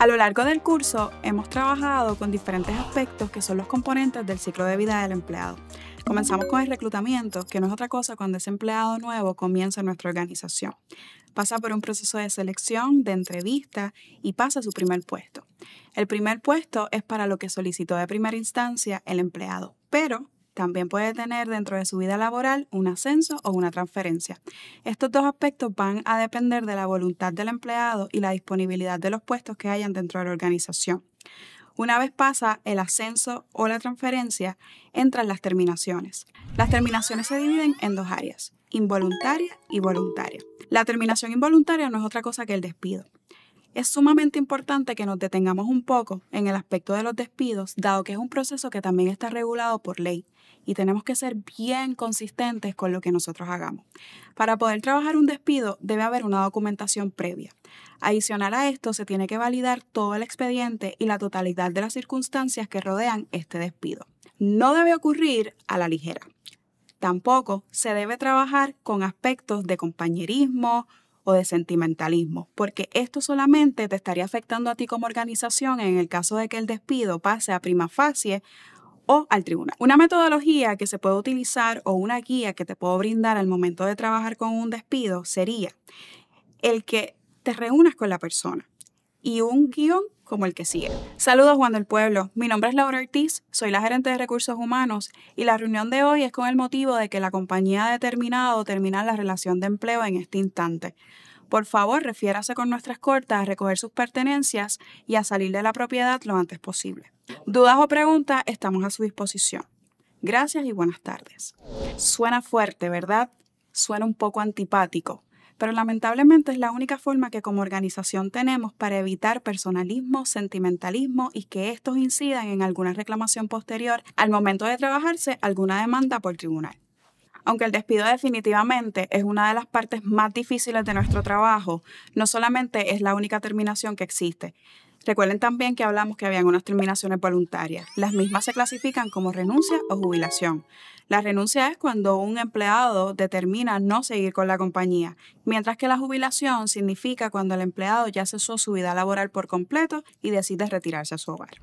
A lo largo del curso hemos trabajado con diferentes aspectos que son los componentes del ciclo de vida del empleado. Comenzamos con el reclutamiento, que no es otra cosa cuando ese empleado nuevo comienza en nuestra organización. Pasa por un proceso de selección, de entrevista y pasa a su primer puesto. El primer puesto es para lo que solicitó de primera instancia el empleado, pero también puede tener dentro de su vida laboral un ascenso o una transferencia. Estos dos aspectos van a depender de la voluntad del empleado y la disponibilidad de los puestos que hayan dentro de la organización. Una vez pasa el ascenso o la transferencia, entran las terminaciones. Las terminaciones se dividen en dos áreas, involuntaria y voluntaria. La terminación involuntaria no es otra cosa que el despido. Es sumamente importante que nos detengamos un poco en el aspecto de los despidos, dado que es un proceso que también está regulado por ley y tenemos que ser bien consistentes con lo que nosotros hagamos. Para poder trabajar un despido debe haber una documentación previa. Adicional a esto, se tiene que validar todo el expediente y la totalidad de las circunstancias que rodean este despido. No debe ocurrir a la ligera. Tampoco se debe trabajar con aspectos de compañerismo, o de sentimentalismo, porque esto solamente te estaría afectando a ti como organización en el caso de que el despido pase a prima facie o al tribunal. Una metodología que se puede utilizar o una guía que te puedo brindar al momento de trabajar con un despido sería el que te reúnas con la persona y un guión como el que sigue. Saludos Juan del Pueblo, mi nombre es Laura Ortiz, soy la gerente de recursos humanos y la reunión de hoy es con el motivo de que la compañía ha determinado terminar la relación de empleo en este instante. Por favor, refiérase con nuestras cortas a recoger sus pertenencias y a salir de la propiedad lo antes posible. Dudas o preguntas, estamos a su disposición. Gracias y buenas tardes. Suena fuerte, ¿verdad? Suena un poco antipático, pero lamentablemente es la única forma que como organización tenemos para evitar personalismo, sentimentalismo y que estos incidan en alguna reclamación posterior al momento de trabajarse alguna demanda por tribunal. Aunque el despido definitivamente es una de las partes más difíciles de nuestro trabajo, no solamente es la única terminación que existe, Recuerden también que hablamos que habían unas terminaciones voluntarias. Las mismas se clasifican como renuncia o jubilación. La renuncia es cuando un empleado determina no seguir con la compañía, mientras que la jubilación significa cuando el empleado ya cesó su vida laboral por completo y decide retirarse a su hogar.